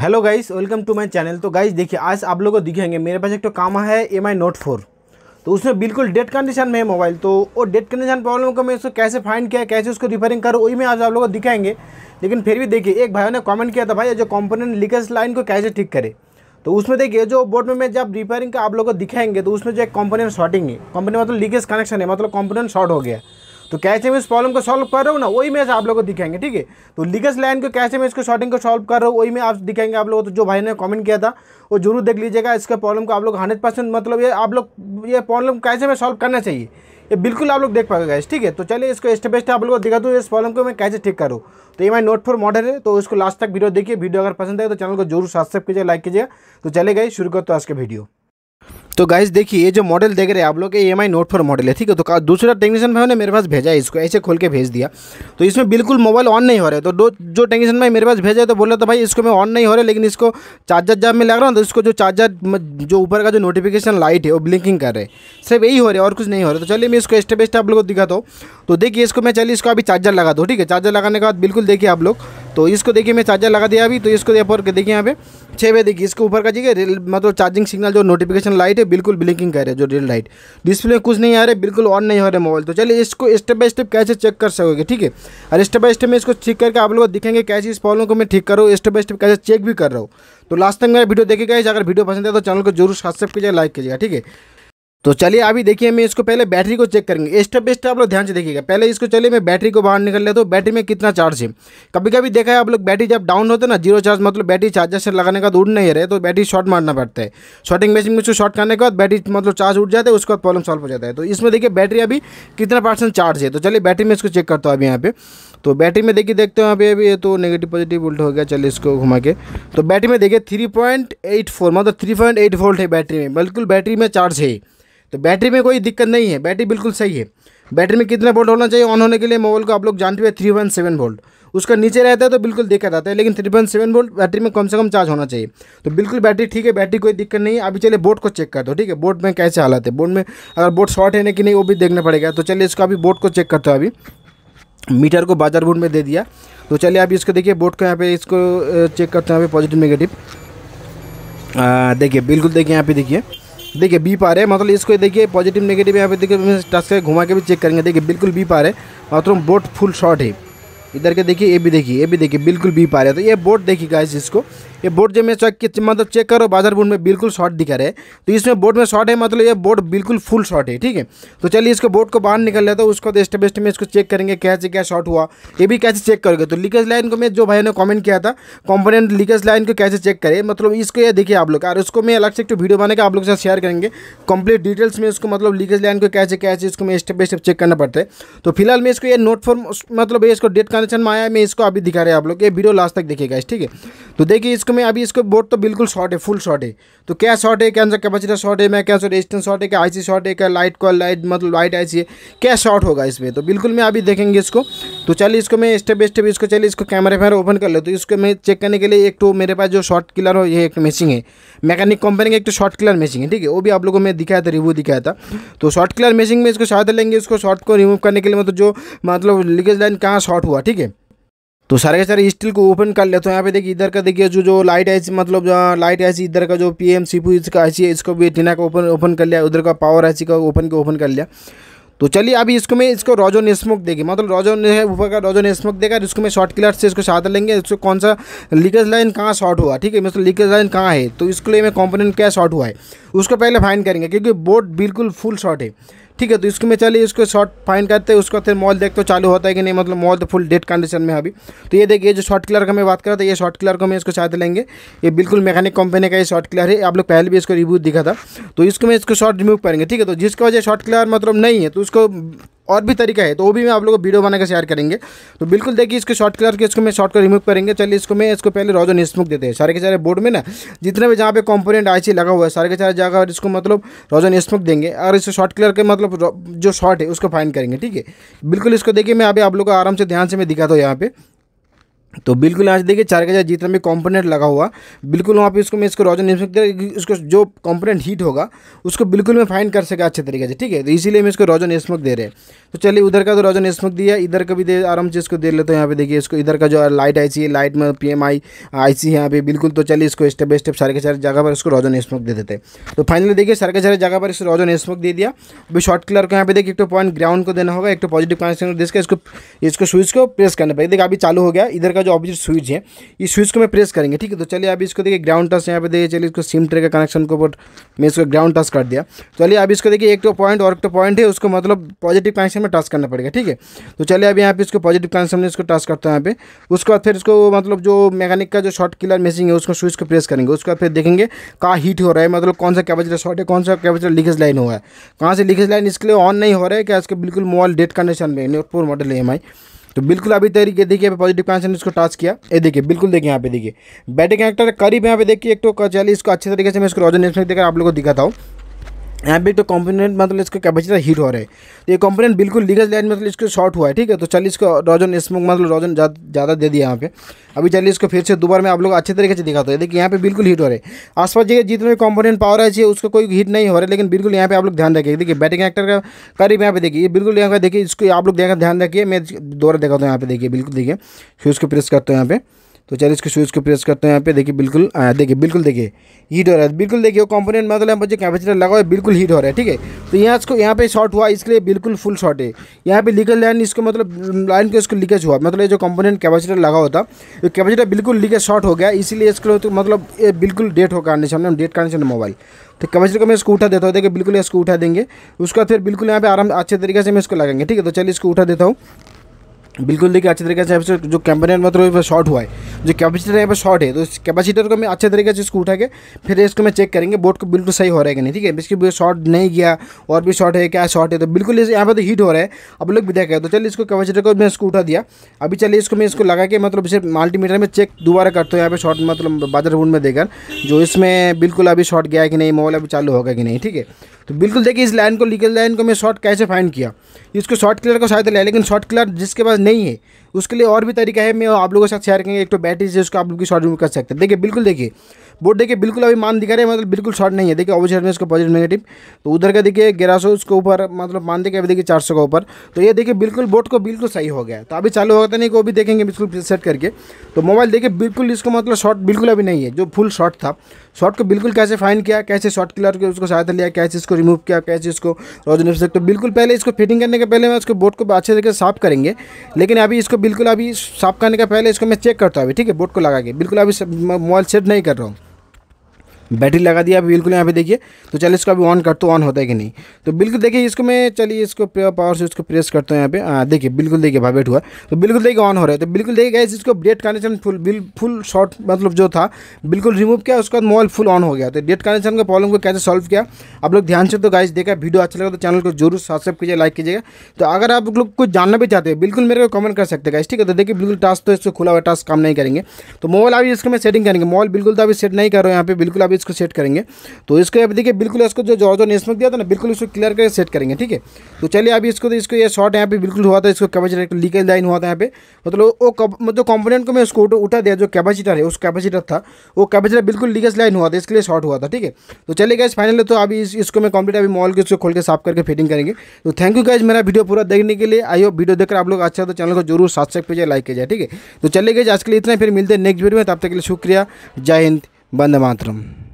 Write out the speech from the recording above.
hello guys welcome to my channel तो guys देखिए आज आप लोगों को दिखेंगे मेरे पास एक तो काम है एम आई नोट फोर तो उसमें बिल्कुल डेड कंडीशन में है मोबाइल तो वो डेड कंडीशन प्रॉब्लम को मैं उसको कैसे फाइंड किया कैसे उसको रिपेयरिंग करूँ वही मैं आज आप लोगों को दिखाएंगे लेकिन फिर भी देखिए एक भाई ने कॉमेंट किया था भाई जो कॉम्पोनेंट लीकेज लाइन को कैसे ठीक करे तो उसमें देखिए जो बोर्ड में मैं जब रिपेयरिंग का आप लोगों को दिखाएंगे तो उसमें जो एक कॉम्पोनेंट शॉर्टिंग है कॉम्पोनेंट मतलब लीकेज कनेक्शन है मतलब कॉम्पोनेंट शॉर्ट हो गया तो कैसे मैं इस प्रॉब्लम को सॉल्व कर रहा हूँ ना वही में आप लोगों को दिखाएंगे ठीक है तो लीगस लाइन को कैसे मैं इसको शॉर्टिंग को सॉल्व कर रहा हूँ वही में आप दिखाएंगे आप लोगों को तो जो भाई ने कॉमेंट किया था वो जरूर देख लीजिएगा इसका प्रॉब्लम को आप लोग हंड्रेड परसेंट मतलब ये आप लोग ये प्रॉब्लम कैसे मैं सॉल्व करना चाहिए ये बिल्कुल आप लोग देख पाएगा ठीक है तो चलिए इसको स्टेप बाय स्टेप आप लोग को दिखा दूँ इस प्रॉब्लम को मैं कैसे ठीक करूँ तो ये मैं नोट फॉर मॉडल है तो इसको लास्ट तक वीडियो देखिए वीडियो अगर पसंद आए तो चैनल को जरूर सब्सक्राइब कीजिए लाइक कीजिए तो चले गए शुरू करते तो आज के वीडियो तो गाइस देखिए ये जो मॉडल देख रहे हैं आप लोग ये M I note four model है ठीक है तो दूसरा टेक्नीशियन भाई ने मेरे पास भेजा है इसको ऐसे खोल के भेज दिया तो इसमें बिल्कुल मोबाइल ऑन नहीं हो रहा है तो दो जो टेक्नीशियन भाई मेरे पास भेजा है तो बोला तो भाई इसको मैं ऑन नहीं हो रहा लेकिन इसको चार्जर जब मैं लग रहा हूँ तो इसको जो चार्जर जो ऊपर का जो नोटिफिकेशन लाइट है वो ब्लिंकिंग कर रहे सिर्फ यही हो रहा है और कुछ नहीं हो रहा तो चलिए मैं इसको स्टेप बाई स्टेप आप लोग को दिखाता हूँ तो देखिए इसको मैं चलिए इसको अभी चार्जर लगा दो ठीक है चार्जर लगाने के बाद बिल्कुल देखिए आप लोग तो इसको देखिए मैं चार्जर लगा दिया अभी तो इसको ऊपर देखिए यहाँ पे छः बजे देखिए इसको ऊपर का देखिए मतलब चार्जिंग सिग्नल जो नोटिफिकेशन लाइट है बिल्कुल ब्लिंकिंग कर रहे है जो रेड लाइट डिस्प्ले कुछ नहीं आ रहा है बिल्कुल ऑन नहीं हो रहा मोबाइल तो चलिए इसको स्टेप बाय स्टेप कैसे चेक कर सकोगे ठीक है और स्टेप बाय स्टेप में इसको ठीक करके आप लोग दिखेंगे कैसे इस प्रॉब्लम को मैं ठीक करूँ स्टेप बाय स्टेप कैसे चेक भी कर रहा हूँ तो लास्ट टाइम मेरा वीडियो देखेगा अगर वीडियो पसंद है तो चैनल को जरूर सब्सक्राइब कीजिएगा लाइक कीजिएगा ठीक है तो चलिए अभी देखिए मैं इसको पहले बैटरी को चेक करेंगे स्टेप बाई स्टेप आप लोग ध्यान से देखिएगा पहले इसको चलिए मैं बैटरी को बाहर निकल लेता हूँ बैटरी में कितना चार्ज है कभी कभी देखा है आप लोग बैटरी जब डाउन होते ना जीरो चार्ज मतलब बैटरी चार्जर से लगाने का उड़ नहीं रहे तो बैटरी शॉर्ट मारना पड़ता है शॉर्टिंग मशीन में शॉर्ट करने के बाद बैटरी मतलब चार्ज उठ जाता है उसके बाद प्रॉब्लम सॉल्व हो जाता है तो इसमें देखिए बैटरी अभी कितना परसेंट चार्ज है तो चलिए बैटरी में इसको चेक करता हूँ अभी यहाँ पे तो बैटरी में देखिए देखते हैं अभी अभी तो नेगेटिव पॉजिटिव उल्ट हो गया चलिए इसको घुमा के तो बैटरी में देखिए थ्री पॉइंट एट फोर मतलब थ्री पॉइंट एट वोल्ट है बैटरी में बिल्कुल बैटरी में चार्ज है तो बैटरी में कोई दिक्कत नहीं है बैटरी बिल्कुल सही है बैटरी में कितना वोल्ट होना चाहिए ऑन होने के लिए मोबाइल को आप लोग जानते हुए थ्री वन सेवन वोल्ट उसका नीचे रहता है तो बिल्कुल दिक्कत आता है लेकिन three point seven volt battery में कम से कम चार्ज होना चाहिए तो बिल्कुल बैटरी ठीक है बैटरी कोई दिक्कत नहीं है अभी चले बोर्ड को चेक कर दो ठीक है बोर्ड में कैसे हालत है बोर्ड में अगर बोर्ड शॉर्ट है कि नहीं वो भी देखना पड़ेगा तो चलिए इसका अभी बोर्ड को चेक करते हो अभी मीटर को बाजार बोर्ड में दे दिया तो चलिए अभी इसको देखिए बोर्ड को यहाँ पे इसको चेक करते हैं अभी पॉजिटिव नेगेटिव देखिए बिल्कुल देखिए यहाँ पे देखिए देखिए बी पा रहे मतलब इसको देखिए पॉजिटिव नेगेटिव यहाँ पे देखिए टच कर घुमा के भी चेक करेंगे देखिए बिल्कुल बी पा रहे मतलब बोट फुल शॉट है इधर के देखिए ये भी देखिए ये भी देखिए बिल्कुल बी पा रहे तो ये बोट देखिए गाइस इसको ये बोर्ड जब मैं चेक मतलब चेक करो बाजार बोर्ड में बिल्कुल शॉर्ट दिखा रहे तो इसमें बोर्ड में शॉर्ट है मतलब ये बोर्ड बिल्कुल फुल शॉर्ट है ठीक है तो चलिए इसको बोर्ड को बाहर निकल लेता हूँ उसको तो स्टेप स्टेप में इसको चेक करेंगे कैसे क्या शॉर्ट हुआ ये भी कैसे चेक करोगे तो लीकेज लाइन को मैं जो भाई ने कॉमेंट किया था कॉम्पोनेंट लीकेज लाइन को कैसे चेक करें मतलब इसको ये देखिए आप लोग और उसको मैं अलग से एक तो वीडियो बनाकर आप लोग के साथ शेयर करेंगे कंप्लीट डिटेल्स में इसको मतलब लीकेज लाइन को कैसे कैसे इसको मैं स्टेप बाई स्टेप चेक करना पड़ता है तो फिलहाल मैं इसको ये नोट फॉर्म मतलब ये इसको डेट कनेक्शन में आया मैं इसको अभी दिखा रहा है आप लोग ये वीडियो लास्ट तक देखिएगा ठीक है तो देखिए इसको मैं अभी इसको बोर्ड तो बिल्कुल शॉर्ट है फुल शॉर्ट है तो क्या शॉर्ट है क्या कैपेसिटर शॉर्ट है मैं क्या सो रेजिस्टेंस शॉर्ट है क्या आईसी शॉर्ट है क्या लाइट कॉल लाइट मतलब लाइट आईसी है क्या शॉर्ट होगा इसमें तो बिल्कुल मैं अभी देखेंगे इसको तो चलिए इसको मैं स्टेप बाई स्टेप इसको चलिए इसको कैमरा फैमरा ओपन कर ले तो इसको मैं चेक करने के लिए एक तो मेरे पास जो शॉर्ट किलर हो ये एक मशीन है मैकेनिक कंपनी का एक तो शॉर्ट किलर मशीन है ठीक है वो भी आप लोगों को मैं दिखाया था रिव्यू दिखाया था तो शॉर्ट किलर मशीन में इसको सहायता लेंगे इसको शॉर्ट को रिमूव करने के लिए मतलब जो मतलब लीकेज लाइन कहाँ शॉर्ट हुआ ठीक है तो सारे के सारे स्टील को ओपन कर लेते तो हैं यहाँ पे देखिए इधर का देखिए जो जो लाइट है मतलब लाइट है हाँ, इधर का जो पी एम सी पी इसका ऐसी है इसको भी टीना का ओपन ओपन कर लिया उधर का पावर ऐसी का ओपन के ओपन कर लिया तो चलिए अभी इसको मैं इसको रोजोन स्मोक देगी मतलब रोजोन है ऊपर का रोजोन स्मोक देगा इसको मैं शॉर्ट किलर से इसको साथ लेंगे इसको कौन सा लीकेज लाइन कहाँ शॉर्ट हुआ ठीक है मतलब लीकेज लाइन कहाँ है तो इसके लिए मैं कॉम्पोनेंट क्या शॉर्ट हुआ है उसको पहले फाइन करेंगे क्योंकि बोर्ड बिल्कुल फुल शॉर्ट है ठीक है तो इसको मैं चलिए इसको शॉर्ट फाइन करते हैं उसका फिर मॉल देखते हो चालू होता है कि नहीं मतलब मॉल तो फुल डेड कंडीशन में अभी तो ये देखिए जो शॉर्ट क्लर का मैं बात कर रहा था ये शॉर्ट क्लर को मैं इसको साथ लेंगे ये बिल्कुल मैकेनिक कंपनी का ये शॉर्ट क्लर है आप लोग पहले भी इसको रिव्यू दिखा था तो इसको मैं इसको शॉर्ट रिमूव करेंगे ठीक है तो जिसकी वजह शॉर्ट क्लर मतलब नहीं है तो उसको और भी तरीका है तो वो भी मैं आप लोगों को वीडियो बनाकर शेयर करेंगे तो बिल्कुल देखिए इसके शॉर्ट कलर के इसको मैं शॉर्ट कर रिमूव करेंगे चलिए इसको मैं इसको पहले रोजन स्मूक देते हैं सारे के सारे बोर्ड में ना जितने भी जहाँ पे कॉम्पोनेंट आई लगा हुआ है सारे के सारे जगह इसको मतलब रोजन स्मूक देंगे और इसको शॉर्ट कलर के मतलब जो शॉर्ट है उसको फाइन करेंगे ठीक है बिल्कुल इसको देखिए मैं अभी आप लोग को आराम से ध्यान से मैं दिखाता हूँ यहाँ पे तो बिल्कुल यहाँ से देखिए चार के चार जितना भी कंपोनेंट लगा हुआ बिल्कुल वहाँ पे इसको मैं इसको रोजन नहीं सकते उसको जो कंपोनेंट हीट होगा उसको बिल्कुल मैं फाइंड कर सका अच्छे तरीके से ठीक है तो इसीलिए मैं इसको रोजन स्मोक दे रहे हैं तो चलिए उधर का तो रोजन स्मोक दिया इधर का भी दे आराम से इसको दे लेते हैं यहाँ पे देखिए इसको इधर का जो लाइट आई है लाइट में पी एम आई आई सी है यहाँ पे बिल्कुल तो चलिए इसको स्टेप बाई स्टेप सारे के सारे जगह पर इसको रोजन स्मोक दे देते तो फाइनली देखिए सारे के सारे जगह पर इसको रोजन स्मोक दे दिया अभी शॉर्ट क्लर को यहाँ पे देखिए एक तो पॉइंट ग्राउंड को देना होगा एक तो पॉजिटिव कनेक्शन को इसको इसको स्विच को प्रेस करना पड़ेगा देखिए अभी चालू हो गया इधर का जो ऑपोजिट स्विच है इस स्विच को मैं प्रेस करेंगे ठीक है तो चलिए अभी इसको देखिए ग्राउंड टच यहाँ पे देखिए चलिए इसको सिम ट्रे का कनेक्शन को ऊपर मैं इसको ग्राउंड टच कर दिया चलिए अभी इसको देखिए एक तो पॉइंट और एक तो पॉइंट है उसको मतलब पॉजिटिव कनेक्शन में टच करना पड़ेगा ठीक है तो चलिए अभी यहाँ पे इसको पॉजिटिव कनेक्शन में इसको टच करता हूँ यहाँ पे उसके बाद फिर इसको मतलब जो मैकेनिक का जो शॉर्ट किलर मशीन है उसको स्विच को प्रेस करेंगे उसके बाद फिर देखेंगे कहाँ हीट हो रहा है मतलब कौन सा कैपेसिटर शॉर्ट है कौन सा कैपेसिटर लीकेज लाइन हुआ है कहाँ से लीकेज लाइन इसके लिए ऑन नहीं हो रहा है क्या इसके बिल्कुल मोबाइल डेट कंडीशन में नोट मॉडल ई एम तो बिल्कुल अभी तरीके देखिए पॉजिटिव ने इसको टच किया ये देखिए बिल्कुल देखिए यहाँ पे देखिए बैटिंग कनेक्टर करीब यहाँ पे देखिए एक तो चलिए इसको अच्छे तरीके से मैं इसको रोजन देखकर आप लोग को दिखाता हूँ यहाँ पे तो कॉम्पोनेंट मतलब इसका कैपेसिटर हीट हो रहा है तो ये कंपोनेंट बिल्कुल लीगल लाइन मतलब इसको शॉर्ट हुआ है ठीक है तो चलिए इसको रोजन स्मोक मतलब रोजन ज़्यादा दे दिया यहाँ पे अभी चलिए इसको फिर से दोबारा मैं आप लोग अच्छे तरीके से दिखाता हूँ देखिए यहाँ पे बिल्कुल हीट हो रहा है आसपास जगह जितने भी कॉम्पोनेंट पावर है उसका कोई हीट नहीं हो रहा है लेकिन बिल्कुल यहाँ पे आप लोग ध्यान रखिए देखिए बैटिंग एक्टर का करीब यहाँ पे देखिए ये बिल्कुल यहाँ का देखिए इसको आप लोग ध्यान रखिए मैं दोबारा दिखाता हूँ यहाँ पे देखिए बिल्कुल देखिए फिर उसको प्रेस करता हूँ यहाँ पे तो चलिए इसके स्विच को प्रेस करते हैं यहाँ पे देखिए बिल्कुल देखिए बिल्कुल देखिए हीट हो रहा है बिल्कुल देखिए वो कंपोनेंट मतलब यहाँ पर जो कैपेसिटर लगा हुआ है बिल्कुल हीट हो रहा है ठीक है तो यहाँ इसको यहाँ पे शॉर्ट हुआ इसके लिए बिल्कुल फुल शॉर्ट है यहाँ पे लीकेज लाइन इसको मतलब लाइन को इसको लीकेज हुआ मतलब ये जो कंपोनेंट कैपेसिटर लगा था तो कैपेसिटर बिल्कुल लीकेज शॉर्ट हो गया इसीलिए इसको तो मतलब ये बिल्कुल डेट हो कंडीशन डेट कंडीशन मोबाइल तो कैपेसिटर को मैं इसको उठा देता हूँ देखिए बिल्कुल इसको उठा देंगे उसके बाद फिर बिल्कुल यहाँ पे आराम अच्छे तरीके से मैं इसको लगाएंगे ठीक है तो चलिए इसको उठा देता हूँ बिल्कुल देखिए अच्छे तरीके से जो कैंपेनियर मतलब पर शॉर्ट हुआ है जो कैपेसिटर यहाँ पर शॉर्ट है तो इस कैपेसिटर को मैं अच्छे तरीके से इसको उठा के फिर इसको मैं चेक करेंगे बोर्ड को बिल्कुल सही हो रहा है कि नहीं ठीक है इसकी शॉर्ट नहीं गया और भी शॉर्ट है क्या शॉर्ट है तो बिल्कुल इस यहाँ पर तो हीट हो रहा है अब लोग भी देख रहे तो चलिए इसको कैपेसिटर को मैं इसको उठा दिया अभी चलिए इसको मैं इसको लगा के मतलब इसे मल्टीमीटर में चेक दोबारा करता हूँ यहाँ पर शॉर्ट मतलब बाजार रूम में देकर जो इसमें बिल्कुल अभी शॉर्ट गया कि नहीं मोबाइल अभी चालू होगा कि नहीं ठीक है तो बिल्कुल देखिए इस लाइन को लीगल लाइन को मैं शॉर्ट कैसे फाइंड किया इसको शॉर्ट क्लियर को शायद लिया लेकिन शॉर्ट क्लियर जिसके पास नहीं है उसके लिए और भी तरीका है मैं आप लोगों के साथ शेयर करेंगे एक तो बैटरी से उसको आप लोग की शॉर्ट में कर सकते हैं देखिए बिल्कुल देखिए बोर्ड देखिए बिल्कुल अभी मान दिखा रहे हैं मतलब बिल्कुल शॉर्ट नहीं है देखिए ऑपोजिट में इसको पॉजिटिव नेगेटिव तो उधर का देखिए ग्यारह सौ उसके ऊपर मतलब मान देखिए अभी देखिए चार सौ का ऊपर तो ये देखिए बिल्कुल बोर्ड को बिल्कुल सही हो गया तो अभी चालू होता तो नहीं को भी देखेंगे बिल्कुल सेट करके तो मोबाइल देखिए बिल्कुल इसको मतलब शॉर्ट बिल्कुल अभी नहीं है जो फुल शॉर्ट था शॉर्ट को बिल्कुल कैसे फाइन किया कैसे शॉर्ट क्लियर के उसको सहायता लिया कैसे इसको रिमूव किया कैसे इसको रोजन से तो बिल्कुल पहले इसको फिटिंग करने के पहले मैं इसको बोर्ड को अच्छे तरीके से साफ करेंगे लेकिन अभी इसको बिल्कुल अभी साफ करने का पहले इसको मैं चेक करता हूँ अभी ठीक है बोर्ड को लगा के बिल्कुल अभी मोबाइल सेट नहीं कर रहा हूँ बैटरी लगा दिया अभी बिल्कुल यहाँ पे देखिए तो चलिए इसको अभी ऑन करता हूँ ऑन होता है कि नहीं तो बिल्कुल देखिए इसको मैं चलिए इसको पावर से इसको प्रेस करता हूँ यहाँ पे हाँ, देखिए बिल्कुल देखिए बैठ हुआ तो बिल्कुल देखिए ऑन हो रहा है तो बिल्कुल देखिए गैस इसको डेट कनेक्शन फुल बिल फुल शॉर्ट मतलब जो था बिल्कुल रिमूव किया उसके बाद मोबाइल फुल ऑन हो गया तो डेट कनेक्शन का प्रॉब्लम को कैसे सॉल्व किया आप लोग ध्यान से तो गैस देखा वीडियो अच्छा लगा तो चैनल को जरूर सब्सक्राइब कीजिए लाइक कीजिएगा तो अगर आप लोग कुछ जानना भी चाहते हैं बिल्कुल मेरे को कमेंट कर सकते गाइस ठीक है तो देखिए बिल्कुल टास्क तो इसको खुला हुआ टास्क काम नहीं करेंगे तो मोबाइल अभी इसको मैं सेटिंग करेंगे मोबाइल बिल्कुल तो अभी सेट नहीं कर रहा हूँ यहाँ पे बिल्कुल अभी भी इसको सेट करेंगे तो इसको अब देखिए बिल्कुल इसको जो जॉर्जो ने स्मोक दिया था ना बिल्कुल इसको क्लियर करके सेट करेंगे ठीक है तो चलिए अभी इसको इसको ये शॉर्ट यहाँ पे बिल्कुल हुआ था इसको कैपेसिटर लीकेज लाइन हुआ था यहाँ पे मतलब वो मतलब कॉम्पोनेंट को मैं उसको उठा दिया जो कैपेसिटर है उस कैपेसिटर था वो कैपेसिटर बिल्कुल लीकेज लाइन हुआ था इसके लिए शॉर्ट हुआ था ठीक है तो चलिए गाइज फाइनल तो अभी इसको मैं कंप्लीट अभी मॉल के उसको खोल के साफ करके फिटिंग करेंगे तो थैंक यू गाइज मेरा वीडियो पूरा देखने के लिए आई हो वीडियो देखकर आप लोग अच्छा तो चैनल को जरूर सब्सक्राइब कीजिए लाइक कीजिए ठीक है तो चलिए गाइज आज के लिए इतना फिर मिलते हैं नेक्स्ट वीडियो में तब तक के लिए शुक्रिया जय हिंद बंद मातरम